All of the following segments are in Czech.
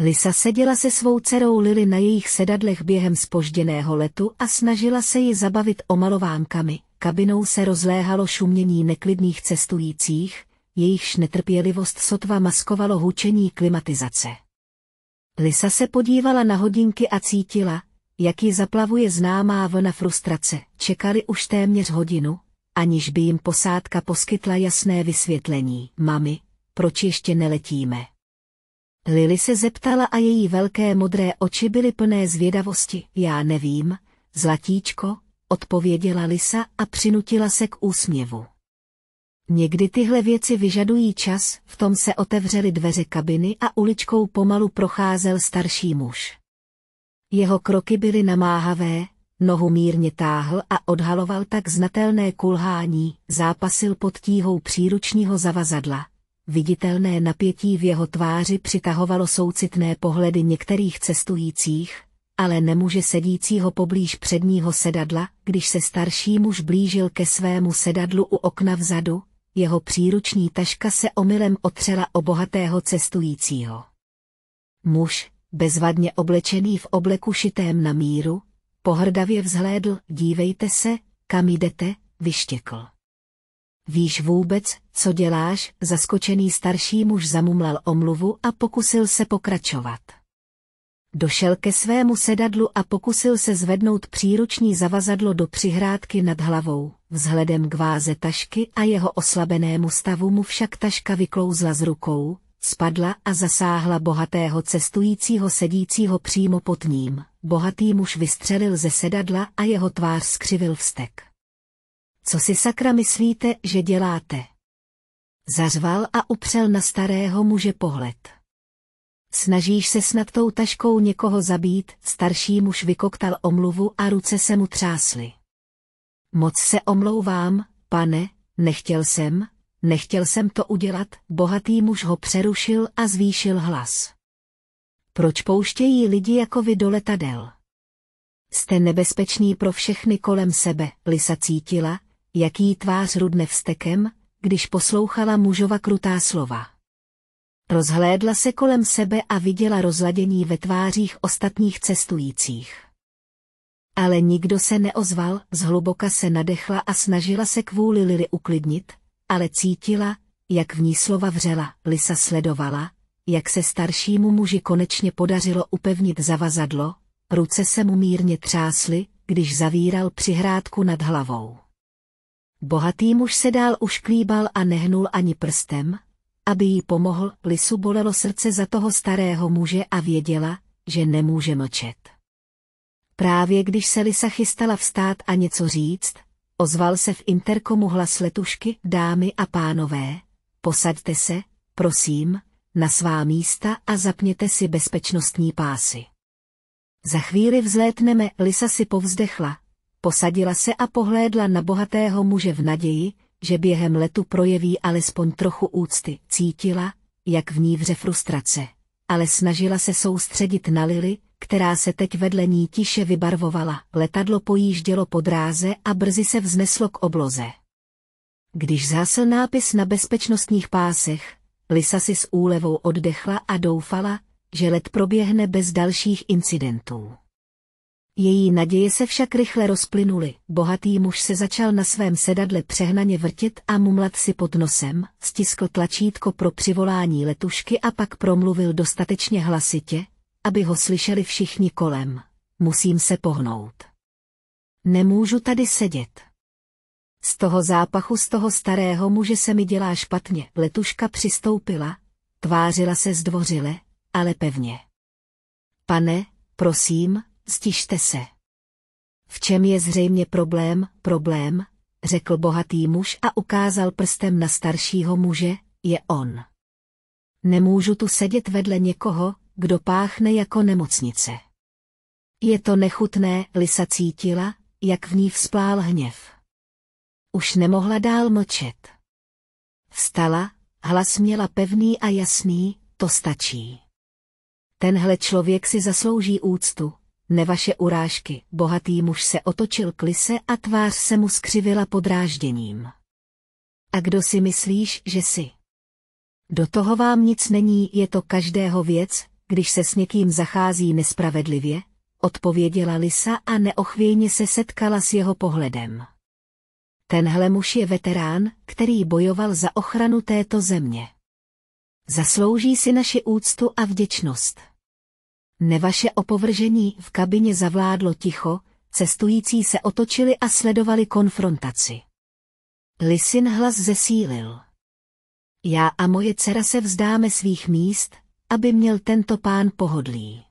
Lisa seděla se svou dcerou Lily na jejich sedadlech během spožděného letu a snažila se ji zabavit omalovánkami. Kabinou se rozléhalo šumění neklidných cestujících, jejichž netrpělivost sotva maskovalo hučení klimatizace. Lisa se podívala na hodinky a cítila, jak ji zaplavuje známá vlna frustrace. Čekali už téměř hodinu, aniž by jim posádka poskytla jasné vysvětlení. Mami, proč ještě neletíme? Lily se zeptala a její velké modré oči byly plné zvědavosti. Já nevím, zlatíčko, odpověděla Lisa a přinutila se k úsměvu. Někdy tyhle věci vyžadují čas, v tom se otevřely dveře kabiny a uličkou pomalu procházel starší muž. Jeho kroky byly namáhavé, nohu mírně táhl a odhaloval tak znatelné kulhání, zápasil pod tíhou příručního zavazadla, Viditelné napětí v jeho tváři přitahovalo soucitné pohledy některých cestujících, ale nemůže sedícího poblíž předního sedadla, když se starší muž blížil ke svému sedadlu u okna vzadu, jeho příruční taška se omylem otřela o bohatého cestujícího. Muž, bezvadně oblečený v obleku šitém na míru, pohrdavě vzhlédl, dívejte se, kam jdete, vyštěkl. Víš vůbec, co děláš? Zaskočený starší muž zamumlal omluvu a pokusil se pokračovat. Došel ke svému sedadlu a pokusil se zvednout příruční zavazadlo do přihrádky nad hlavou. Vzhledem k váze tašky a jeho oslabenému stavu mu však taška vyklouzla z rukou, spadla a zasáhla bohatého cestujícího sedícího přímo pod ním. Bohatý muž vystřelil ze sedadla a jeho tvář skřivil vztek. Co si sakra myslíte, že děláte? Zařval a upřel na starého muže pohled. Snažíš se snad tou taškou někoho zabít, starší muž vykoktal omluvu a ruce se mu třásly. Moc se omlouvám, pane, nechtěl jsem, nechtěl jsem to udělat, bohatý muž ho přerušil a zvýšil hlas. Proč pouštějí lidi jako vy do letadel? Jste nebezpečný pro všechny kolem sebe, Lisa cítila, jak jí tvář rudne vstekem, když poslouchala mužova krutá slova. Rozhlédla se kolem sebe a viděla rozladění ve tvářích ostatních cestujících. Ale nikdo se neozval, zhluboka se nadechla a snažila se kvůli Lily uklidnit, ale cítila, jak v ní slova vřela. Lisa sledovala, jak se staršímu muži konečně podařilo upevnit zavazadlo, ruce se mu mírně třásly, když zavíral přihrádku nad hlavou. Bohatý muž se dál ušklíbal a nehnul ani prstem, aby jí pomohl, Lisu bolelo srdce za toho starého muže a věděla, že nemůže mlčet. Právě když se Lisa chystala vstát a něco říct, ozval se v interkomu hlas letušky, dámy a pánové, posaďte se, prosím, na svá místa a zapněte si bezpečnostní pásy. Za chvíli vzlétneme, Lisa si povzdechla, posadila se a pohlédla na bohatého muže v naději, že během letu projeví alespoň trochu úcty. Cítila, jak v ní vře frustrace. Ale snažila se soustředit na Lily, která se teď vedle ní tiše vybarvovala. Letadlo pojíždělo po dráze a brzy se vzneslo k obloze. Když zásil nápis na bezpečnostních pásech, Lisa si s úlevou oddechla a doufala, že let proběhne bez dalších incidentů. Její naděje se však rychle rozplynuly, bohatý muž se začal na svém sedadle přehnaně vrtit a mumlat si pod nosem, stiskl tlačítko pro přivolání letušky a pak promluvil dostatečně hlasitě, aby ho slyšeli všichni kolem. Musím se pohnout. Nemůžu tady sedět. Z toho zápachu z toho starého muže se mi dělá špatně. Letuška přistoupila, tvářila se zdvořile, ale pevně. Pane, prosím, Stište se. V čem je zřejmě problém, problém, řekl bohatý muž a ukázal prstem na staršího muže, je on. Nemůžu tu sedět vedle někoho, kdo páchne jako nemocnice. Je to nechutné, Lisa cítila, jak v ní vzplál hněv. Už nemohla dál mlčet. Vstala, hlas měla pevný a jasný, to stačí. Tenhle člověk si zaslouží úctu, ne vaše urážky, bohatý muž se otočil k lise a tvář se mu skřivila podrážděním. A kdo si myslíš, že jsi? Do toho vám nic není, je to každého věc, když se s někým zachází nespravedlivě, odpověděla Lisa a neochvějně se setkala s jeho pohledem. Tenhle muž je veterán, který bojoval za ochranu této země. Zaslouží si naši úctu a vděčnost. Nevaše opovržení v kabině zavládlo ticho, cestující se otočili a sledovali konfrontaci. Lisin hlas zesílil. Já a moje dcera se vzdáme svých míst, aby měl tento pán pohodlí.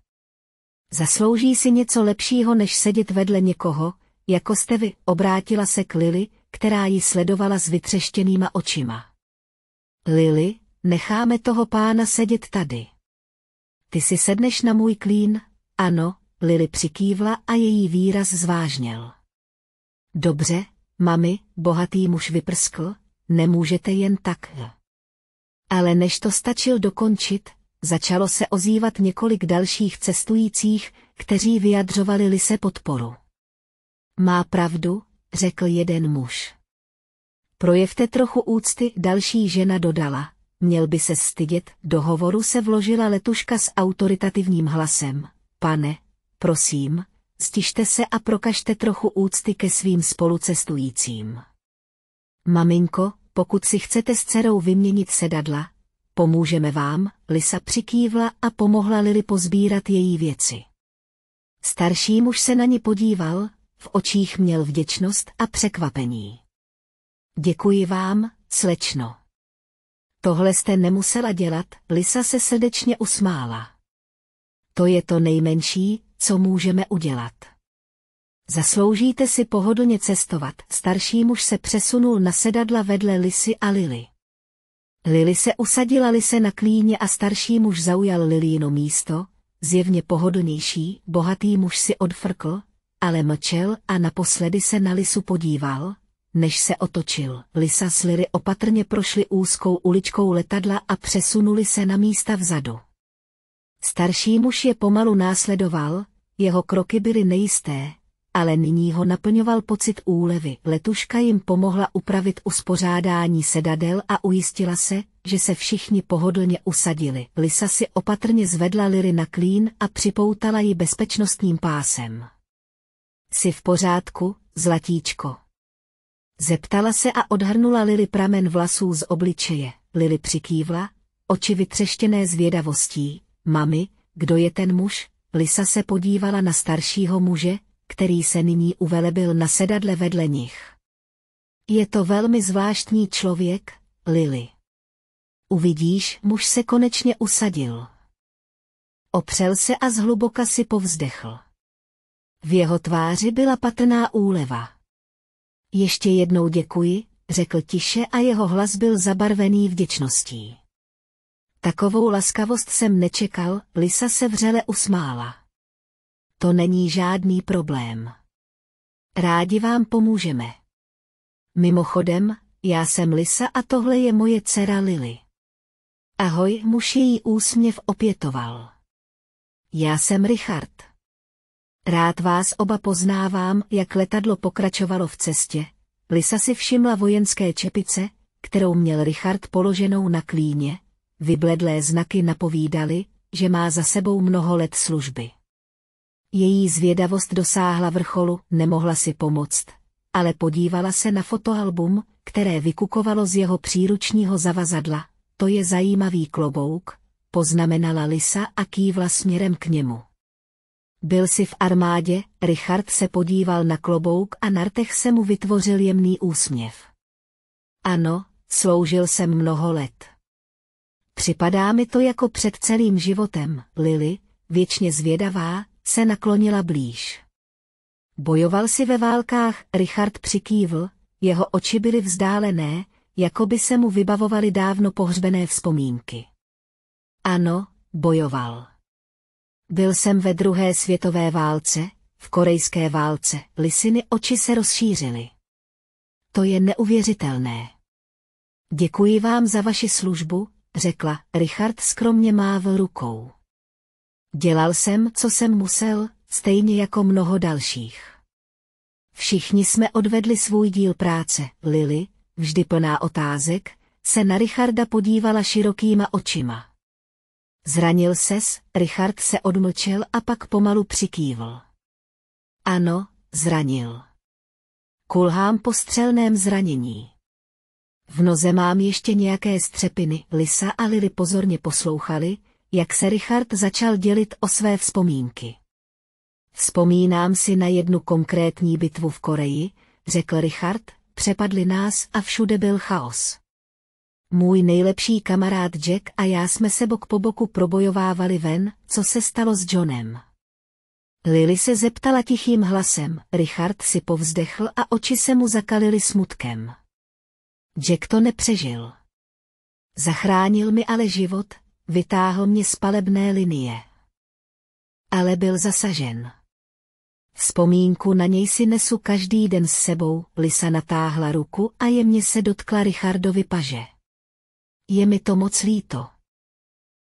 Zaslouží si něco lepšího, než sedět vedle někoho, jako jste vy, obrátila se k Lily, která ji sledovala s vytřeštěnýma očima. Lily, necháme toho pána sedět tady ty si sedneš na můj klín, ano, Lily přikývla a její výraz zvážněl. Dobře, mami, bohatý muž vyprskl, nemůžete jen tak. Ale než to stačil dokončit, začalo se ozývat několik dalších cestujících, kteří vyjadřovali Lise podporu. Má pravdu, řekl jeden muž. Projevte trochu úcty, další žena dodala. Měl by se stydět, do hovoru se vložila letuška s autoritativním hlasem. Pane, prosím, stište se a prokažte trochu úcty ke svým spolucestujícím. Maminko, pokud si chcete s dcerou vyměnit sedadla, pomůžeme vám, Lisa přikývla a pomohla Lily pozbírat její věci. Starší muž se na ní podíval, v očích měl vděčnost a překvapení. Děkuji vám, slečno. Tohle jste nemusela dělat, Lisa se srdečně usmála. To je to nejmenší, co můžeme udělat. Zasloužíte si pohodlně cestovat, starší muž se přesunul na sedadla vedle Lisy a Lily. Lily se usadila Lise na klíně a starší muž zaujal Lilyino místo, zjevně pohodlnější, bohatý muž si odfrkl, ale mlčel a naposledy se na Lisu podíval, než se otočil. Lisa s Liry opatrně prošli úzkou uličkou letadla a přesunuli se na místa vzadu. Starší muž je pomalu následoval, jeho kroky byly nejisté, ale nyní ho naplňoval pocit úlevy. Letuška jim pomohla upravit uspořádání sedadel a ujistila se, že se všichni pohodlně usadili. Lisa si opatrně zvedla Liry na klín a připoutala ji bezpečnostním pásem. Jsi v pořádku, zlatíčko? Zeptala se a odhrnula Lily pramen vlasů z obličeje. Lily přikývla, oči vytřeštěné zvědavostí. Mami, kdo je ten muž? Lisa se podívala na staršího muže, který se nyní uvelebil na sedadle vedle nich. Je to velmi zvláštní člověk, Lily. Uvidíš, muž se konečně usadil. Opřel se a zhluboka si povzdechl. V jeho tváři byla patrná úleva. Ještě jednou děkuji, řekl tiše a jeho hlas byl zabarvený vděčností. Takovou laskavost jsem nečekal, Lisa se vřele usmála. To není žádný problém. Rádi vám pomůžeme. Mimochodem, já jsem Lisa a tohle je moje dcera Lily. Ahoj, muž její úsměv opětoval. Já jsem Richard. Rád vás oba poznávám, jak letadlo pokračovalo v cestě. Lisa si všimla vojenské čepice, kterou měl Richard položenou na klíně. Vybledlé znaky napovídaly, že má za sebou mnoho let služby. Její zvědavost dosáhla vrcholu, nemohla si pomoct, ale podívala se na fotoalbum, které vykukovalo z jeho příručního zavazadla. To je zajímavý klobouk, poznamenala Lisa a kývla směrem k němu. Byl si v armádě, Richard se podíval na klobouk a na rtech se mu vytvořil jemný úsměv. Ano, sloužil jsem mnoho let. Připadá mi to jako před celým životem, Lily, věčně zvědavá, se naklonila blíž. Bojoval si ve válkách, Richard přikývl, jeho oči byly vzdálené, jako by se mu vybavovaly dávno pohřbené vzpomínky. Ano, bojoval. Byl jsem ve druhé světové válce, v korejské válce, lisiny oči se rozšířily. To je neuvěřitelné. Děkuji vám za vaši službu, řekla, Richard skromně mávl rukou. Dělal jsem, co jsem musel, stejně jako mnoho dalších. Všichni jsme odvedli svůj díl práce, Lily, vždy plná otázek, se na Richarda podívala širokýma očima. Zranil ses, Richard se odmlčel a pak pomalu přikývl. Ano, zranil. Kulhám po střelném zranění. V noze mám ještě nějaké střepiny. Lisa a Lily pozorně poslouchali, jak se Richard začal dělit o své vzpomínky. Vzpomínám si na jednu konkrétní bitvu v Koreji, řekl Richard, přepadli nás a všude byl chaos. Můj nejlepší kamarád Jack a já jsme se bok po boku probojovávali ven, co se stalo s Johnem. Lily se zeptala tichým hlasem, Richard si povzdechl a oči se mu zakalily smutkem. Jack to nepřežil. Zachránil mi ale život, vytáhl mě z palebné linie. Ale byl zasažen. Vzpomínku na něj si nesu každý den s sebou, Lisa natáhla ruku a jemně se dotkla Richardovi paže. Je mi to moc líto.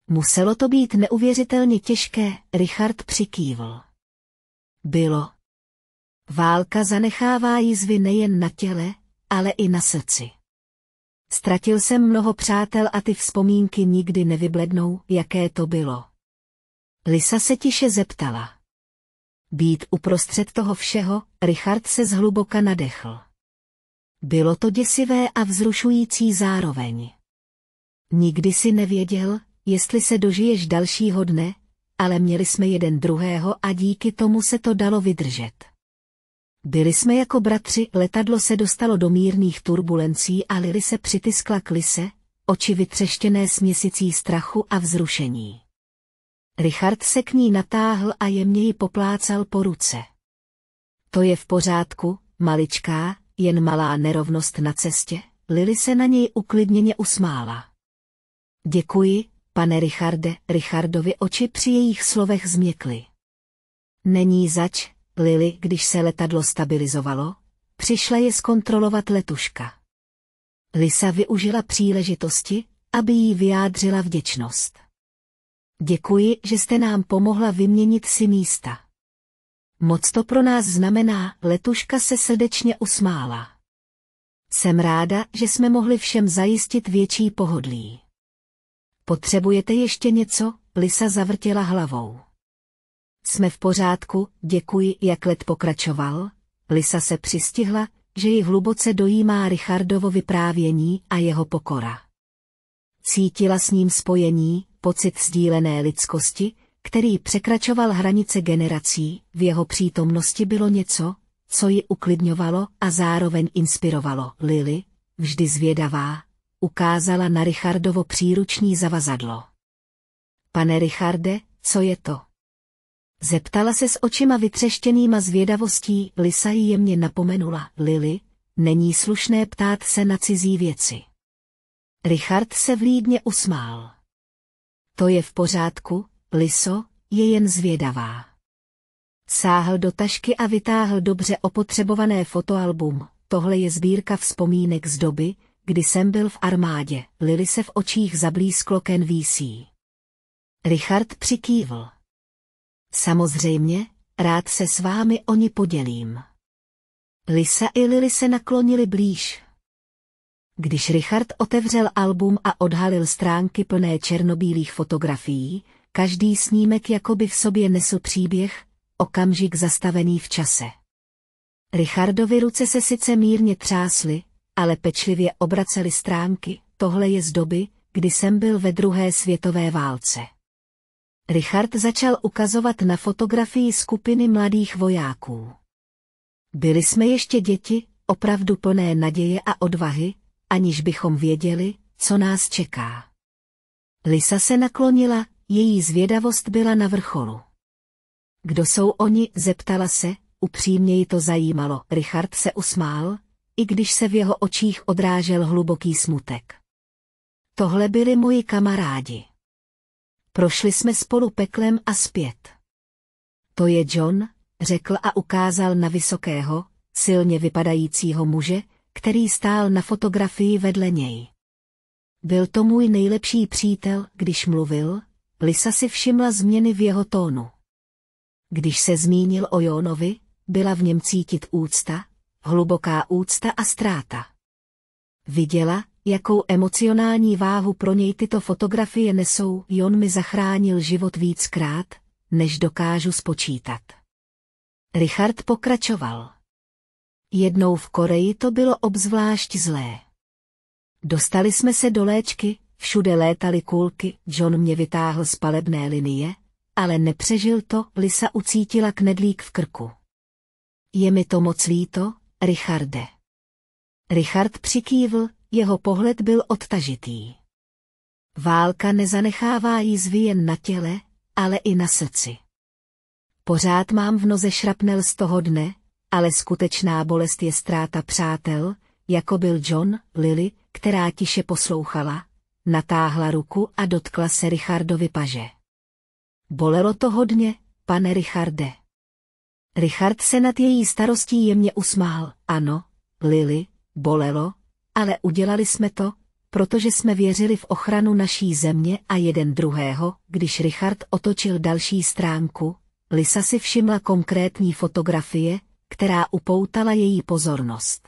Muselo to být neuvěřitelně těžké, Richard přikývl. Bylo. Válka zanechává jizvy nejen na těle, ale i na srdci. Ztratil jsem mnoho přátel a ty vzpomínky nikdy nevyblednou, jaké to bylo. Lisa se tiše zeptala. Být uprostřed toho všeho, Richard se zhluboka nadechl. Bylo to děsivé a vzrušující zároveň. Nikdy si nevěděl, jestli se dožiješ dalšího dne, ale měli jsme jeden druhého a díky tomu se to dalo vydržet. Byli jsme jako bratři, letadlo se dostalo do mírných turbulencí a Lily se přitiskla k lise, oči vytřeštěné směsicí strachu a vzrušení. Richard se k ní natáhl a jemně ji poplácal po ruce. To je v pořádku, maličká, jen malá nerovnost na cestě, Lily se na něj uklidněně usmála. Děkuji, pane Richarde, Richardovi oči při jejich slovech změkly. Není zač, Lily, když se letadlo stabilizovalo, přišla je zkontrolovat letuška. Lisa využila příležitosti, aby jí vyjádřila vděčnost. Děkuji, že jste nám pomohla vyměnit si místa. Moc to pro nás znamená, letuška se srdečně usmála. Jsem ráda, že jsme mohli všem zajistit větší pohodlí. Potřebujete ještě něco? Lisa zavrtěla hlavou. Jsme v pořádku, děkuji, jak let pokračoval. Lisa se přistihla, že ji hluboce dojímá Richardovo vyprávění a jeho pokora. Cítila s ním spojení, pocit sdílené lidskosti, který překračoval hranice generací, v jeho přítomnosti bylo něco, co ji uklidňovalo a zároveň inspirovalo Lily, vždy zvědavá, ukázala na Richardovo příruční zavazadlo. Pane Richarde, co je to? Zeptala se s očima vytřeštěnýma zvědavostí, Lisa jí jemně napomenula, Lily, není slušné ptát se na cizí věci. Richard se vlídně usmál. To je v pořádku, Liso, je jen zvědavá. Sáhl do tašky a vytáhl dobře opotřebované fotoalbum. Tohle je sbírka vzpomínek z doby, kdy jsem byl v armádě, Lily se v očích zablízklo Ken VC. Richard přikývl. Samozřejmě, rád se s vámi o ní podělím. Lisa i Lily se naklonili blíž. Když Richard otevřel album a odhalil stránky plné černobílých fotografií, každý snímek jakoby v sobě nesl příběh, okamžik zastavený v čase. Richardovi ruce se sice mírně třásly, ale pečlivě obraceli stránky, tohle je z doby, kdy jsem byl ve druhé světové válce. Richard začal ukazovat na fotografii skupiny mladých vojáků. Byli jsme ještě děti, opravdu plné naděje a odvahy, aniž bychom věděli, co nás čeká. Lisa se naklonila, její zvědavost byla na vrcholu. Kdo jsou oni, zeptala se, Upřímně ji to zajímalo. Richard se usmál, i když se v jeho očích odrážel hluboký smutek. Tohle byli moji kamarádi. Prošli jsme spolu peklem a zpět. To je John, řekl a ukázal na vysokého, silně vypadajícího muže, který stál na fotografii vedle něj. Byl to můj nejlepší přítel, když mluvil, Lisa si všimla změny v jeho tónu. Když se zmínil o Jónovi, byla v něm cítit úcta, hluboká úcta a ztráta. Viděla, jakou emocionální váhu pro něj tyto fotografie nesou, Jon mi zachránil život víckrát, než dokážu spočítat. Richard pokračoval. Jednou v Koreji to bylo obzvlášť zlé. Dostali jsme se do léčky, všude létaly kulky, John mě vytáhl z palebné linie, ale nepřežil to, Lisa ucítila knedlík v krku. Je mi to moc líto, Richarde. Richard přikývl, jeho pohled byl odtažitý. Válka nezanechává jízvy jen na těle, ale i na srdci. Pořád mám v noze šrapnel z toho dne, ale skutečná bolest je ztráta přátel, jako byl John, Lily, která tiše poslouchala, natáhla ruku a dotkla se Richardovi paže. Bolelo to hodně, pane Richarde. Richard se nad její starostí jemně usmál. Ano, Lily, bolelo, ale udělali jsme to, protože jsme věřili v ochranu naší země a jeden druhého, když Richard otočil další stránku, Lisa si všimla konkrétní fotografie, která upoutala její pozornost.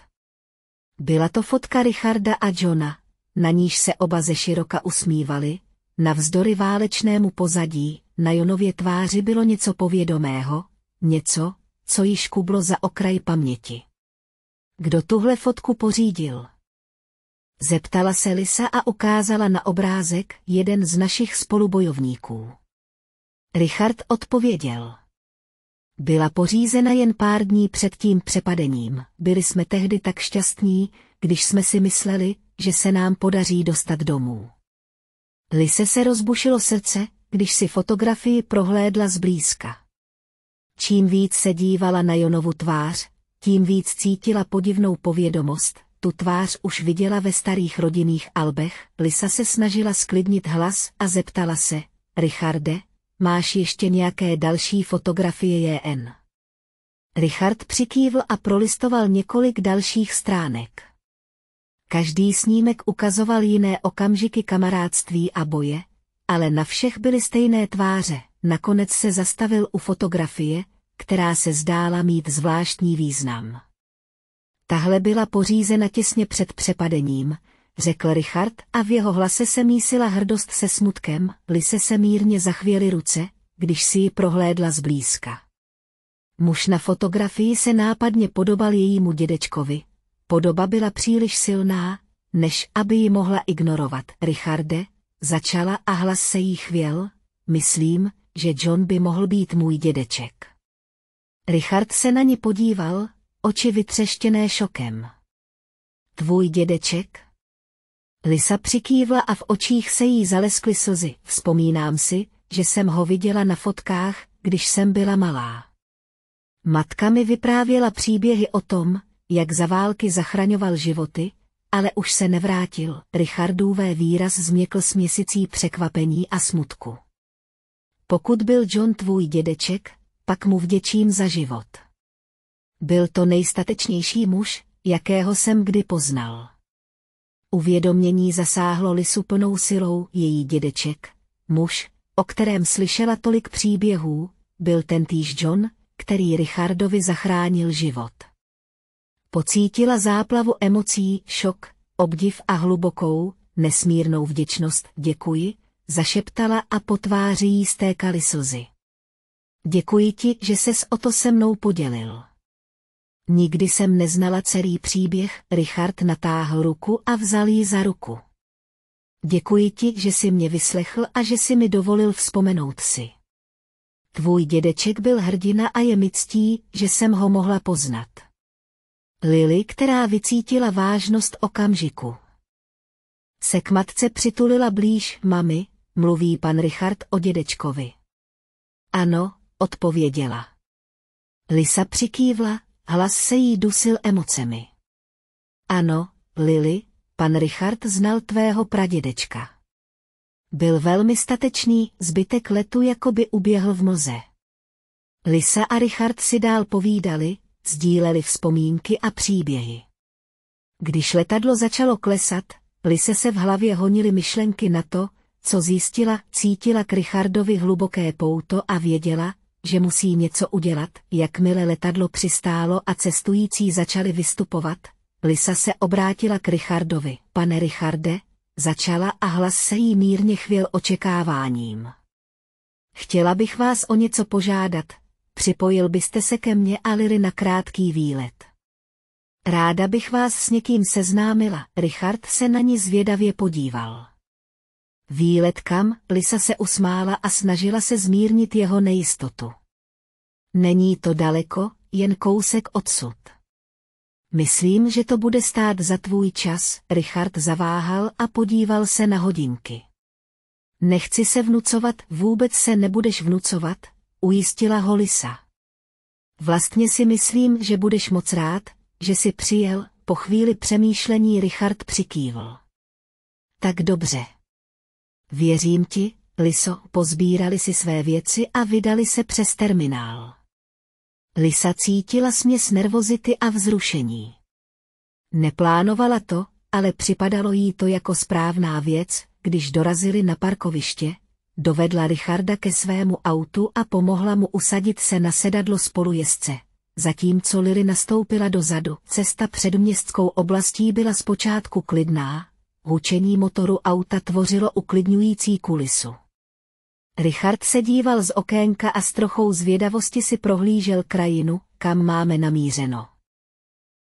Byla to fotka Richarda a Johna, na níž se oba ze široka usmívali, navzdory válečnému pozadí, na Jonově tváři bylo něco povědomého, Něco, co již kublo za okraj paměti. Kdo tuhle fotku pořídil? Zeptala se Lisa a ukázala na obrázek jeden z našich spolubojovníků. Richard odpověděl. Byla pořízena jen pár dní před tím přepadením. Byli jsme tehdy tak šťastní, když jsme si mysleli, že se nám podaří dostat domů. Lise se rozbušilo srdce, když si fotografii prohlédla zblízka. Čím víc se dívala na Jonovu tvář, tím víc cítila podivnou povědomost, tu tvář už viděla ve starých rodinných albech, Lisa se snažila sklidnit hlas a zeptala se, Richarde, máš ještě nějaké další fotografie JN? Richard přikývl a prolistoval několik dalších stránek. Každý snímek ukazoval jiné okamžiky kamarádství a boje, ale na všech byly stejné tváře. Nakonec se zastavil u fotografie, která se zdála mít zvláštní význam. Tahle byla pořízena těsně před přepadením, řekl Richard a v jeho hlase se mísila hrdost se smutkem, lise se mírně zachvěly ruce, když si ji prohlédla zblízka. Muž na fotografii se nápadně podobal jejímu dědečkovi. Podoba byla příliš silná, než aby ji mohla ignorovat. Richarde, začala a hlas se jí chvěl, myslím, že John by mohl být můj dědeček. Richard se na ně podíval, oči vytřeštěné šokem. Tvůj dědeček? Lisa přikývla a v očích se jí zaleskly slzy. Vzpomínám si, že jsem ho viděla na fotkách, když jsem byla malá. Matka mi vyprávěla příběhy o tom, jak za války zachraňoval životy, ale už se nevrátil. Richardův výraz změkl s měsící překvapení a smutku. Pokud byl John tvůj dědeček, pak mu vděčím za život. Byl to nejstatečnější muž, jakého jsem kdy poznal. Uvědomění zasáhlo Lisu plnou silou její dědeček, muž, o kterém slyšela tolik příběhů, byl ten týž John, který Richardovi zachránil život. Pocítila záplavu emocí, šok, obdiv a hlubokou, nesmírnou vděčnost, děkuji, zašeptala a po tváři jí stékaly slzy. Děkuji ti, že ses o to se mnou podělil. Nikdy jsem neznala celý příběh, Richard natáhl ruku a vzal ji za ruku. Děkuji ti, že jsi mě vyslechl a že jsi mi dovolil vzpomenout si. Tvůj dědeček byl hrdina a je mi ctí, že jsem ho mohla poznat. Lily, která vycítila vážnost okamžiku. Se k matce přitulila blíž, mami, mluví pan Richard o dědečkovi. Ano, odpověděla. Lisa přikývla, hlas se jí dusil emocemi. Ano, Lily, pan Richard znal tvého pradědečka. Byl velmi statečný, zbytek letu jako by uběhl v moze. Lisa a Richard si dál povídali, sdíleli vzpomínky a příběhy. Když letadlo začalo klesat, Lise se v hlavě honily myšlenky na to, co zjistila, cítila k Richardovi hluboké pouto a věděla, že musí něco udělat, jakmile letadlo přistálo a cestující začali vystupovat, Lisa se obrátila k Richardovi. Pane Richarde, začala a hlas se jí mírně chvěl očekáváním. Chtěla bych vás o něco požádat, připojil byste se ke mně a Lily na krátký výlet. Ráda bych vás s někým seznámila, Richard se na ní zvědavě podíval. Výlet kam, Lisa se usmála a snažila se zmírnit jeho nejistotu. Není to daleko, jen kousek odsud. Myslím, že to bude stát za tvůj čas, Richard zaváhal a podíval se na hodinky. Nechci se vnucovat, vůbec se nebudeš vnucovat, ujistila ho Lisa. Vlastně si myslím, že budeš moc rád, že si přijel, po chvíli přemýšlení Richard přikývl. Tak dobře. Věřím ti, Liso, pozbírali si své věci a vydali se přes terminál. Lisa cítila směs nervozity a vzrušení. Neplánovala to, ale připadalo jí to jako správná věc, když dorazili na parkoviště, dovedla Richarda ke svému autu a pomohla mu usadit se na sedadlo jezdce. Zatímco Lily nastoupila dozadu, cesta před městskou oblastí byla zpočátku klidná, Hučení motoru auta tvořilo uklidňující kulisu. Richard se díval z okénka a s trochou zvědavosti si prohlížel krajinu, kam máme namířeno.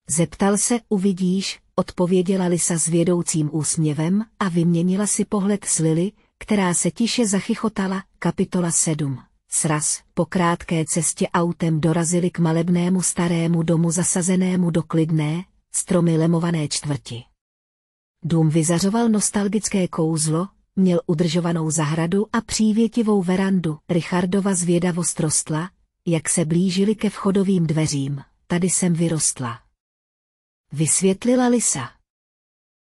Zeptal se, uvidíš, odpověděla Lisa s vědoucím úsměvem a vyměnila si pohled s Lily, která se tiše zachychotala, kapitola 7. Sraz, po krátké cestě autem dorazili k malebnému starému domu zasazenému do klidné, stromy lemované čtvrti. Dům vyzařoval nostalgické kouzlo, měl udržovanou zahradu a přívětivou verandu. Richardova zvědavost rostla, jak se blížili ke vchodovým dveřím. Tady jsem vyrostla. Vysvětlila Lisa.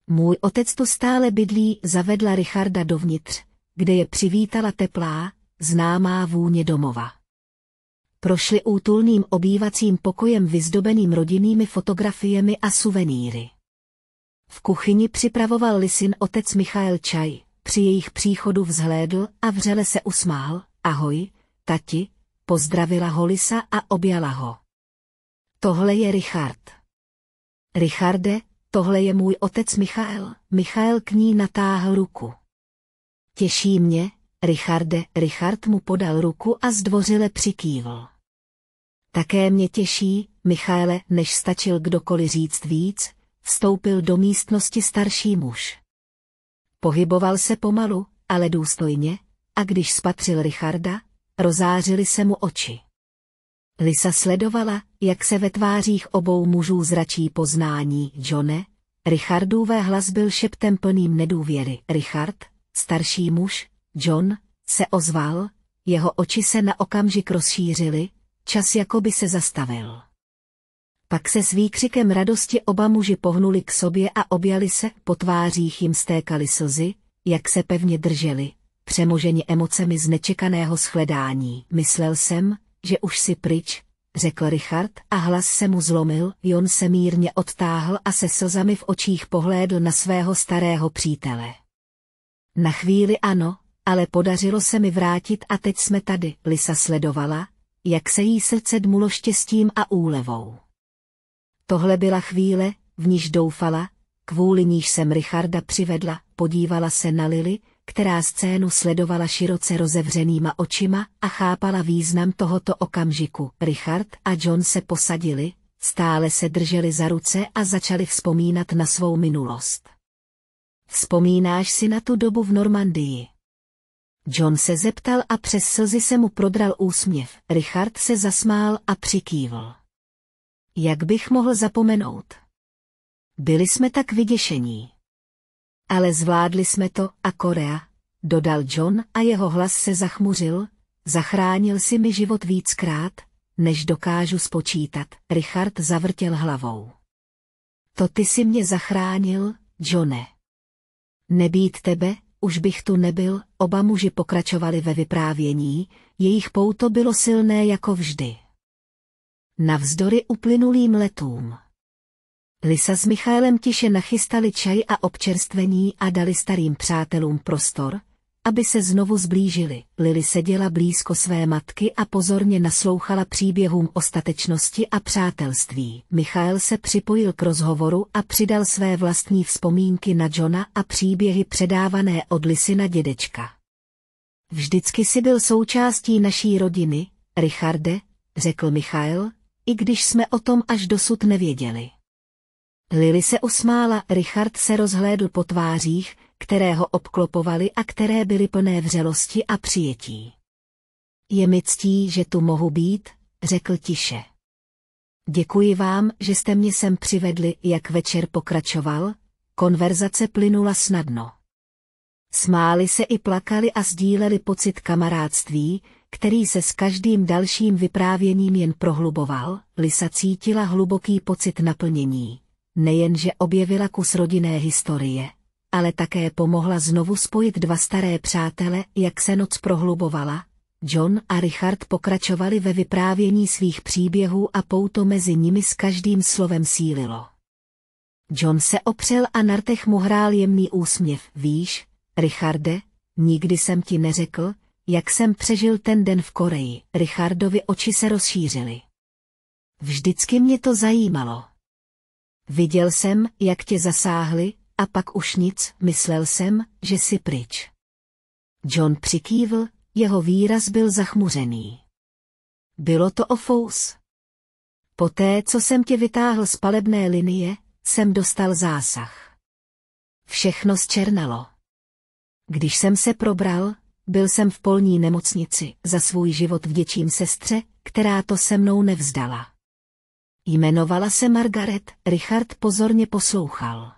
Můj otec tu stále bydlí, zavedla Richarda dovnitř, kde je přivítala teplá, známá vůně domova. Prošli útulným obývacím pokojem vyzdobeným rodinnými fotografiemi a suvenýry. V kuchyni připravoval Lisin otec Michael čaj, při jejich příchodu vzhlédl a vřele se usmál, ahoj, tati, pozdravila ho Lisa a objala ho. Tohle je Richard. Richarde, tohle je můj otec Michael. Michael k ní natáhl ruku. Těší mě, Richarde. Richard mu podal ruku a zdvořile přikývl. Také mě těší, Michaele, než stačil kdokoliv říct víc, vstoupil do místnosti starší muž. Pohyboval se pomalu, ale důstojně, a když spatřil Richarda, rozářily se mu oči. Lisa sledovala, jak se ve tvářích obou mužů zračí poznání, Johne, Richardův hlas byl šeptem plným nedůvěry. Richard, starší muž, John, se ozval, jeho oči se na okamžik rozšířily, čas jako by se zastavil. Pak se s výkřikem radosti oba muži pohnuli k sobě a objali se, po tvářích jim stékaly slzy, jak se pevně drželi, přemoženi emocemi z nečekaného shledání. Myslel jsem, že už si pryč, řekl Richard a hlas se mu zlomil, Jon se mírně odtáhl a se slzami v očích pohlédl na svého starého přítele. Na chvíli ano, ale podařilo se mi vrátit a teď jsme tady, Lisa sledovala, jak se jí srdce dmulo štěstím a úlevou. Tohle byla chvíle, v níž doufala, kvůli níž jsem Richarda přivedla, podívala se na Lily, která scénu sledovala široce rozevřenýma očima a chápala význam tohoto okamžiku. Richard a John se posadili, stále se drželi za ruce a začali vzpomínat na svou minulost. Vzpomínáš si na tu dobu v Normandii? John se zeptal a přes slzy se mu prodral úsměv. Richard se zasmál a přikývl. Jak bych mohl zapomenout? Byli jsme tak vyděšení. Ale zvládli jsme to a Korea, dodal John a jeho hlas se zachmuřil, zachránil si mi život víckrát, než dokážu spočítat. Richard zavrtěl hlavou. To ty si mě zachránil, Johne. Nebýt tebe, už bych tu nebyl, oba muži pokračovali ve vyprávění, jejich pouto bylo silné jako vždy navzdory uplynulým letům. Lisa s Michaelem tiše nachystali čaj a občerstvení a dali starým přátelům prostor, aby se znovu zblížili. Lily seděla blízko své matky a pozorně naslouchala příběhům o statečnosti a přátelství. Michael se připojil k rozhovoru a přidal své vlastní vzpomínky na Johna a příběhy předávané od Lisy na dědečka. Vždycky si byl součástí naší rodiny, Richarde, řekl Michael, i když jsme o tom až dosud nevěděli. Lily se usmála, Richard se rozhlédl po tvářích, které ho obklopovaly a které byly plné vřelosti a přijetí. Je mi ctí, že tu mohu být, řekl tiše. Děkuji vám, že jste mě sem přivedli, jak večer pokračoval, konverzace plynula snadno. Smáli se i plakali a sdíleli pocit kamarádství, který se s každým dalším vyprávěním jen prohluboval, Lisa cítila hluboký pocit naplnění. Nejenže objevila kus rodinné historie, ale také pomohla znovu spojit dva staré přátele, jak se noc prohlubovala. John a Richard pokračovali ve vyprávění svých příběhů a pouto mezi nimi s každým slovem sílilo. John se opřel a na rtech mu hrál jemný úsměv. Víš, Richarde, nikdy jsem ti neřekl, jak jsem přežil ten den v Koreji, Richardovi oči se rozšířily. Vždycky mě to zajímalo. Viděl jsem, jak tě zasáhli, a pak už nic, myslel jsem, že jsi pryč. John přikývl, jeho výraz byl zachmuřený. Bylo to o fous. Poté, co jsem tě vytáhl z palebné linie, jsem dostal zásah. Všechno zčernalo. Když jsem se probral, byl jsem v polní nemocnici, za svůj život vděčím sestře, která to se mnou nevzdala. Jmenovala se Margaret, Richard pozorně poslouchal.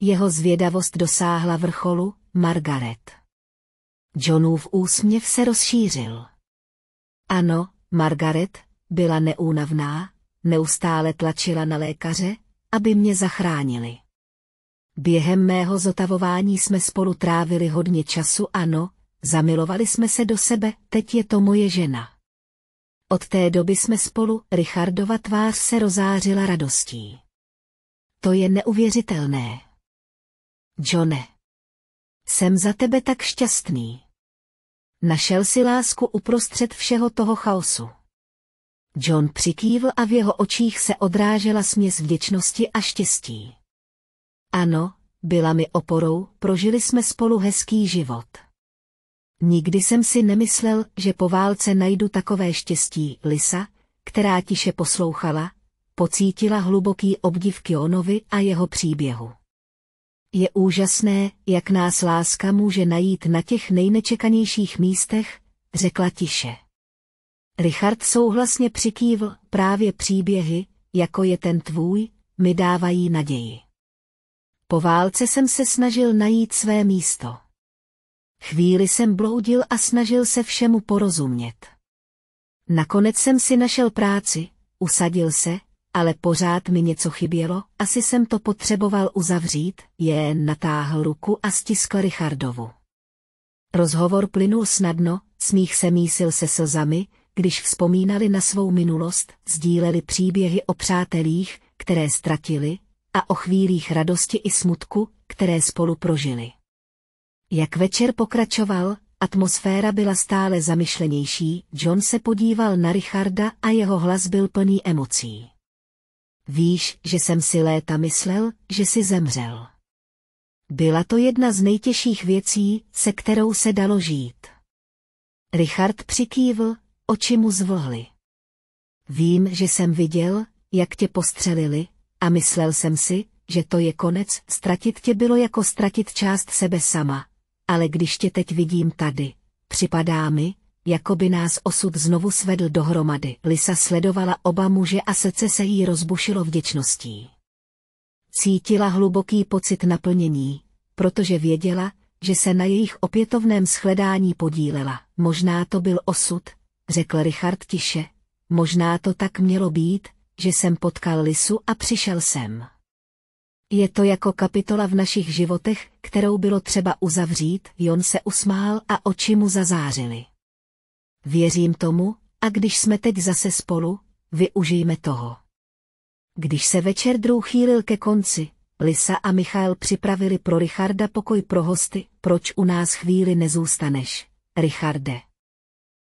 Jeho zvědavost dosáhla vrcholu, Margaret. Johnův úsměv se rozšířil. Ano, Margaret byla neúnavná, neustále tlačila na lékaře, aby mě zachránili. Během mého zotavování jsme spolu trávili hodně času, ano, Zamilovali jsme se do sebe, teď je to moje žena. Od té doby jsme spolu, Richardova tvář se rozářila radostí. To je neuvěřitelné. Johne. Jsem za tebe tak šťastný. Našel si lásku uprostřed všeho toho chaosu. John přikývl a v jeho očích se odrážela směs vděčnosti a štěstí. Ano, byla mi oporou, prožili jsme spolu hezký život. Nikdy jsem si nemyslel, že po válce najdu takové štěstí, Lisa, která tiše poslouchala, pocítila hluboký obdiv Kionovi a jeho příběhu. Je úžasné, jak nás láska může najít na těch nejnečekanějších místech, řekla tiše. Richard souhlasně přikývl právě příběhy, jako je ten tvůj, mi dávají naději. Po válce jsem se snažil najít své místo. Chvíli jsem bloudil a snažil se všemu porozumět. Nakonec jsem si našel práci, usadil se, ale pořád mi něco chybělo, asi jsem to potřeboval uzavřít, je natáhl ruku a stiskl Richardovu. Rozhovor plynul snadno, smích se mísil se slzami, když vzpomínali na svou minulost, sdíleli příběhy o přátelích, které ztratili, a o chvílích radosti i smutku, které spolu prožili. Jak večer pokračoval, atmosféra byla stále zamyšlenější, John se podíval na Richarda a jeho hlas byl plný emocí. Víš, že jsem si léta myslel, že si zemřel. Byla to jedna z nejtěžších věcí, se kterou se dalo žít. Richard přikývl, oči mu zvlhly. Vím, že jsem viděl, jak tě postřelili, a myslel jsem si, že to je konec, ztratit tě bylo jako ztratit část sebe sama, ale když tě teď vidím tady, připadá mi, jako by nás osud znovu svedl dohromady. Lisa sledovala oba muže a srdce se jí rozbušilo vděčností. Cítila hluboký pocit naplnění, protože věděla, že se na jejich opětovném shledání podílela. Možná to byl osud, řekl Richard tiše. Možná to tak mělo být, že jsem potkal Lisu a přišel jsem. Je to jako kapitola v našich životech, kterou bylo třeba uzavřít, Jon se usmál a oči mu zazářily. Věřím tomu, a když jsme teď zase spolu, využijme toho. Když se večer druh chýlil ke konci, Lisa a Michal připravili pro Richarda pokoj pro hosty, proč u nás chvíli nezůstaneš, Richarde.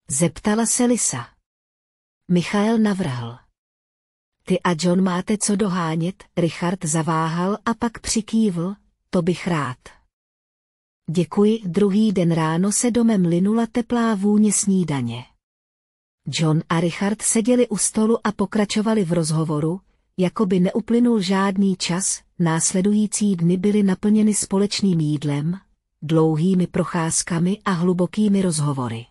Zeptala se Lisa. Michal navrhl. Ty a John máte co dohánět, Richard zaváhal a pak přikývl, to bych rád. Děkuji, druhý den ráno se domem linula teplá vůně snídaně. John a Richard seděli u stolu a pokračovali v rozhovoru, jako by neuplynul žádný čas, následující dny byly naplněny společným jídlem, dlouhými procházkami a hlubokými rozhovory.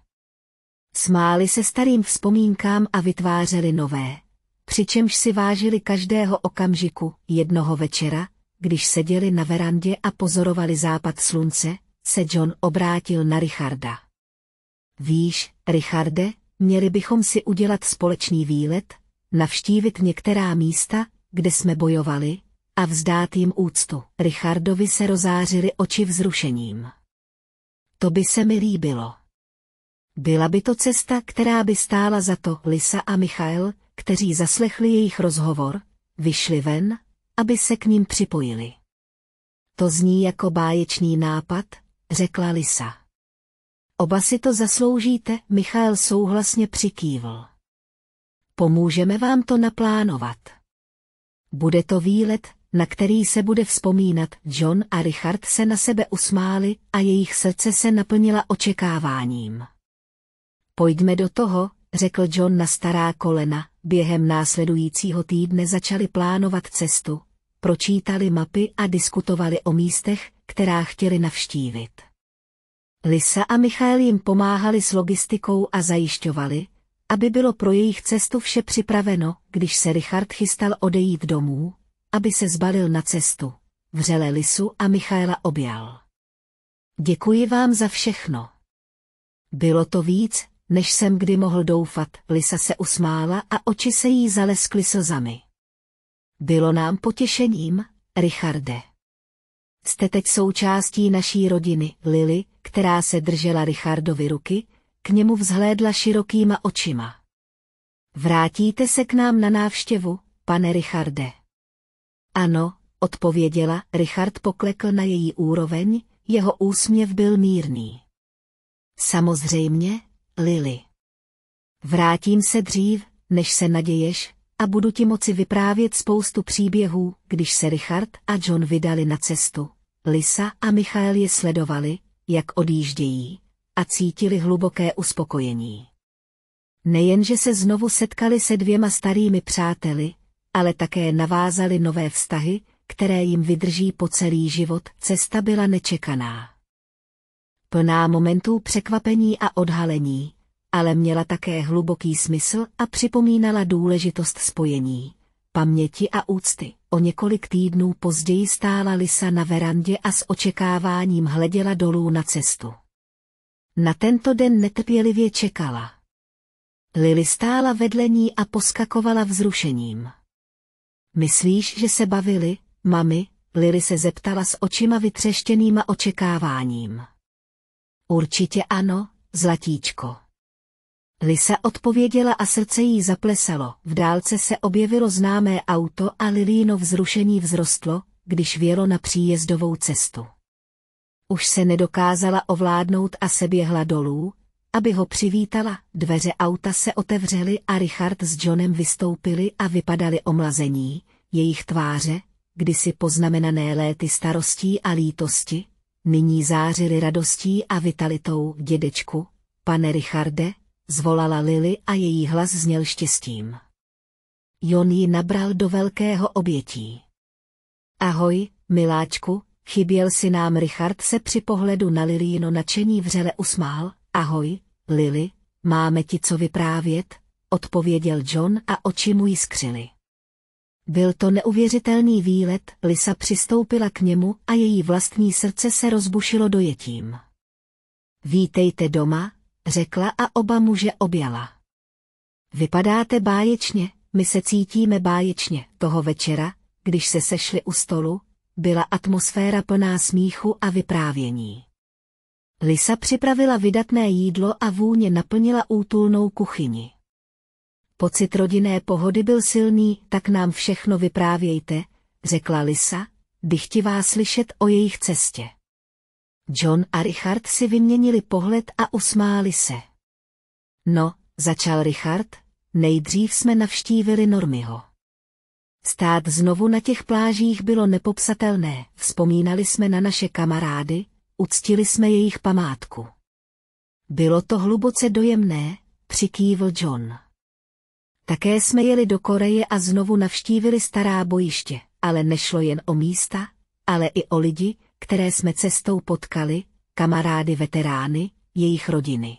Smáli se starým vzpomínkám a vytvářeli nové, přičemž si vážili každého okamžiku, jednoho večera, když seděli na verandě a pozorovali západ slunce, se John obrátil na Richarda. Víš, Richarde, měli bychom si udělat společný výlet, navštívit některá místa, kde jsme bojovali, a vzdát jim úctu. Richardovi se rozářily oči vzrušením. To by se mi líbilo. Byla by to cesta, která by stála za to. Lisa a Michael, kteří zaslechli jejich rozhovor, vyšli ven, aby se k ním připojili. To zní jako báječný nápad, řekla Lisa. Oba si to zasloužíte, Michal souhlasně přikývl. Pomůžeme vám to naplánovat. Bude to výlet, na který se bude vzpomínat. John a Richard se na sebe usmáli a jejich srdce se naplnila očekáváním. Pojďme do toho, řekl John na stará kolena, Během následujícího týdne začali plánovat cestu, pročítali mapy a diskutovali o místech, která chtěli navštívit. Lisa a Michal jim pomáhali s logistikou a zajišťovali, aby bylo pro jejich cestu vše připraveno, když se Richard chystal odejít domů, aby se zbalil na cestu. Vřele Lisu a Michaela objal. Děkuji vám za všechno. Bylo to víc, než jsem kdy mohl doufat, Lisa se usmála a oči se jí zaleskly slzami. Bylo nám potěšením, Richarde. Jste teď součástí naší rodiny, Lily, která se držela Richardovi ruky, k němu vzhlédla širokýma očima. Vrátíte se k nám na návštěvu, pane Richarde. Ano, odpověděla, Richard poklekl na její úroveň, jeho úsměv byl mírný. Samozřejmě, Lily. Vrátím se dřív, než se naděješ, a budu ti moci vyprávět spoustu příběhů, když se Richard a John vydali na cestu. Lisa a Michael je sledovali, jak odjíždějí, a cítili hluboké uspokojení. Nejenže se znovu setkali se dvěma starými přáteli, ale také navázali nové vztahy, které jim vydrží po celý život, cesta byla nečekaná plná momentů překvapení a odhalení, ale měla také hluboký smysl a připomínala důležitost spojení, paměti a úcty. O několik týdnů později stála Lisa na verandě a s očekáváním hleděla dolů na cestu. Na tento den netrpělivě čekala. Lily stála vedle ní a poskakovala vzrušením. Myslíš, že se bavili, mami? Lily se zeptala s očima vytřeštěnýma očekáváním. Určitě ano, zlatíčko. Lisa odpověděla a srdce jí zaplesalo. V dálce se objevilo známé auto a Lilíno vzrušení vzrostlo, když vělo na příjezdovou cestu. Už se nedokázala ovládnout a seběhla dolů, aby ho přivítala, dveře auta se otevřely a Richard s Johnem vystoupili a vypadali omlazení, jejich tváře, kdysi poznamenané léty starostí a lítosti, nyní zářili radostí a vitalitou, dědečku, pane Richarde, zvolala Lily a její hlas zněl štěstím. Jon ji nabral do velkého obětí. Ahoj, miláčku, chyběl si nám Richard se při pohledu na Lilino nadšení vřele usmál, ahoj, Lily, máme ti co vyprávět, odpověděl John a oči mu jiskřily. Byl to neuvěřitelný výlet, Lisa přistoupila k němu a její vlastní srdce se rozbušilo dojetím. Vítejte doma, řekla a oba muže objala. Vypadáte báječně, my se cítíme báječně. Toho večera, když se sešli u stolu, byla atmosféra plná smíchu a vyprávění. Lisa připravila vydatné jídlo a vůně naplnila útulnou kuchyni. Pocit rodinné pohody byl silný, tak nám všechno vyprávějte, řekla Lisa, dychtivá slyšet o jejich cestě. John a Richard si vyměnili pohled a usmáli se. No, začal Richard, nejdřív jsme navštívili Normyho. Stát znovu na těch plážích bylo nepopsatelné, vzpomínali jsme na naše kamarády, uctili jsme jejich památku. Bylo to hluboce dojemné, přikývl John. Také jsme jeli do Koreje a znovu navštívili stará bojiště, ale nešlo jen o místa, ale i o lidi, které jsme cestou potkali, kamarády veterány, jejich rodiny.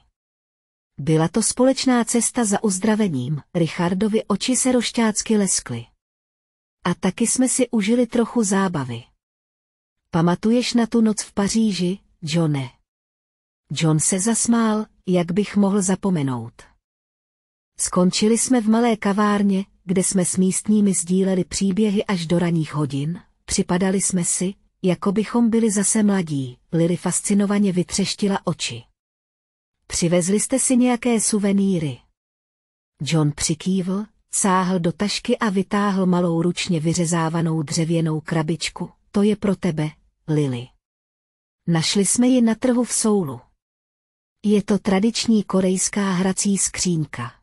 Byla to společná cesta za uzdravením, Richardovi oči se rošťácky leskly. A taky jsme si užili trochu zábavy. Pamatuješ na tu noc v Paříži, Johne? John se zasmál, jak bych mohl zapomenout. Skončili jsme v malé kavárně, kde jsme s místními sdíleli příběhy až do raných hodin, připadali jsme si, jako bychom byli zase mladí, Lily fascinovaně vytřeštila oči. Přivezli jste si nějaké suvenýry. John přikývl, sáhl do tašky a vytáhl malou ručně vyřezávanou dřevěnou krabičku. To je pro tebe, Lily. Našli jsme ji na trhu v Soulu. Je to tradiční korejská hrací skřínka.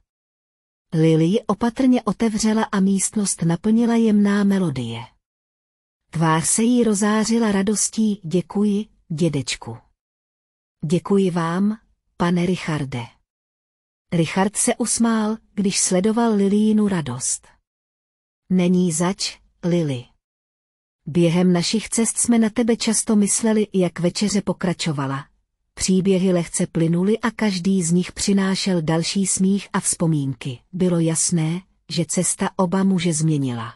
Lily opatrně otevřela a místnost naplnila jemná melodie. Tvář se jí rozářila radostí děkuji, dědečku. Děkuji vám, pane Richarde. Richard se usmál, když sledoval Lilínu radost. Není zač, Lily. Během našich cest jsme na tebe často mysleli, jak večeře pokračovala. Příběhy lehce plynuly a každý z nich přinášel další smích a vzpomínky. Bylo jasné, že cesta oba muže změnila.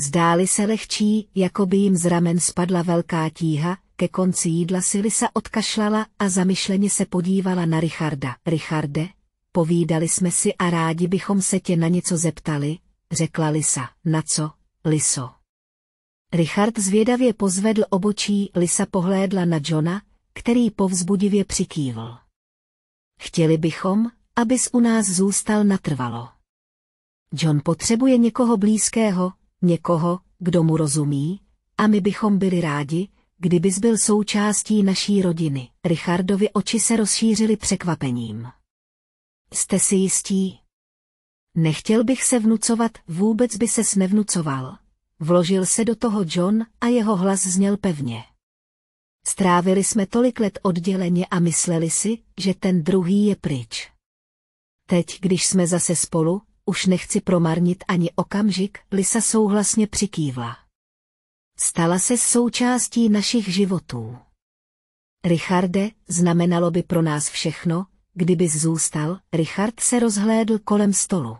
Zdáli se lehčí, jako by jim z ramen spadla velká tíha, ke konci jídla si Lisa odkašlala a zamyšleně se podívala na Richarda. Richarde, povídali jsme si a rádi bychom se tě na něco zeptali, řekla Lisa. Na co, Liso? Richard zvědavě pozvedl obočí, Lisa pohlédla na Johna, který povzbudivě přikývl. Chtěli bychom, abys u nás zůstal natrvalo. John potřebuje někoho blízkého, někoho, kdo mu rozumí, a my bychom byli rádi, kdybys byl součástí naší rodiny. Richardovi oči se rozšířily překvapením. Jste si jistí? Nechtěl bych se vnucovat, vůbec by se nevnucoval. Vložil se do toho John a jeho hlas zněl pevně. Strávili jsme tolik let odděleně a mysleli si, že ten druhý je pryč. Teď, když jsme zase spolu, už nechci promarnit ani okamžik, Lisa souhlasně přikývla. Stala se součástí našich životů. Richarde, znamenalo by pro nás všechno, kdyby zůstal, Richard se rozhlédl kolem stolu.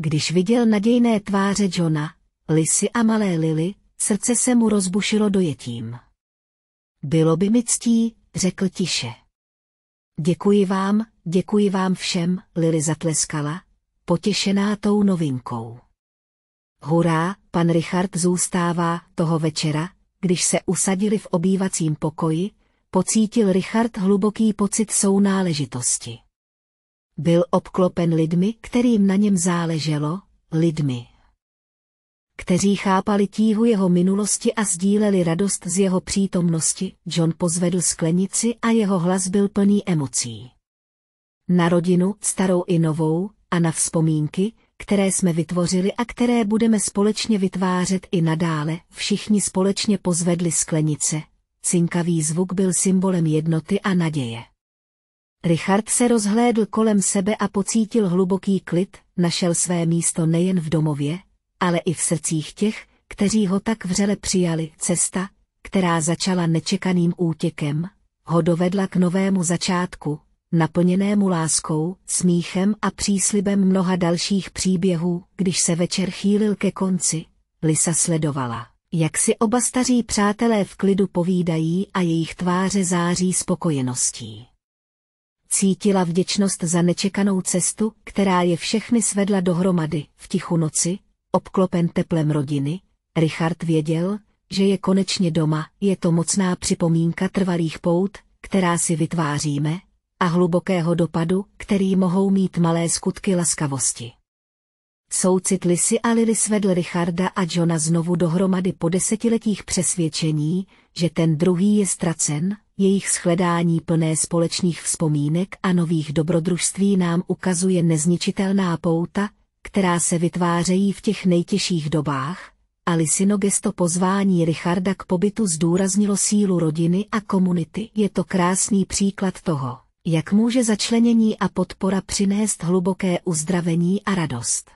Když viděl nadějné tváře Johna, Lisy a malé Lily, srdce se mu rozbušilo dojetím. Bylo by mi ctí, řekl tiše. Děkuji vám, děkuji vám všem, Lily zatleskala, potěšená tou novinkou. Hurá, pan Richard zůstává toho večera, když se usadili v obývacím pokoji, pocítil Richard hluboký pocit sounáležitosti. Byl obklopen lidmi, kterým na něm záleželo, lidmi kteří chápali tíhu jeho minulosti a sdíleli radost z jeho přítomnosti, John pozvedl sklenici a jeho hlas byl plný emocí. Na rodinu, starou i novou, a na vzpomínky, které jsme vytvořili a které budeme společně vytvářet i nadále, všichni společně pozvedli sklenice. Cinkavý zvuk byl symbolem jednoty a naděje. Richard se rozhlédl kolem sebe a pocítil hluboký klid, našel své místo nejen v domově, ale i v srdcích těch, kteří ho tak vřele přijali, cesta, která začala nečekaným útěkem, ho dovedla k novému začátku, naplněnému láskou, smíchem a příslibem mnoha dalších příběhů, když se večer chýlil ke konci. Lisa sledovala, jak si oba staří přátelé v klidu povídají a jejich tváře září spokojeností. Cítila vděčnost za nečekanou cestu, která je všechny svedla dohromady v tichu noci, obklopen teplem rodiny, Richard věděl, že je konečně doma, je to mocná připomínka trvalých pout, která si vytváříme, a hlubokého dopadu, který mohou mít malé skutky laskavosti. Soucit Lisy a Lily svedl Richarda a Johna znovu dohromady po desetiletích přesvědčení, že ten druhý je ztracen, jejich shledání plné společných vzpomínek a nových dobrodružství nám ukazuje nezničitelná pouta, která se vytvářejí v těch nejtěžších dobách, ale synogesto pozvání Richarda k pobytu zdůraznilo sílu rodiny a komunity. Je to krásný příklad toho, jak může začlenění a podpora přinést hluboké uzdravení a radost.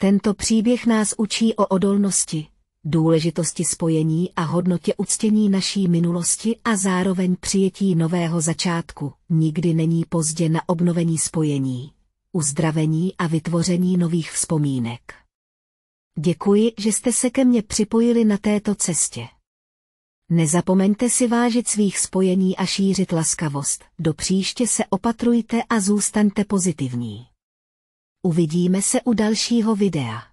Tento příběh nás učí o odolnosti, důležitosti spojení a hodnotě uctění naší minulosti a zároveň přijetí nového začátku. Nikdy není pozdě na obnovení spojení uzdravení a vytvoření nových vzpomínek. Děkuji, že jste se ke mně připojili na této cestě. Nezapomeňte si vážit svých spojení a šířit laskavost, do příště se opatrujte a zůstaňte pozitivní. Uvidíme se u dalšího videa.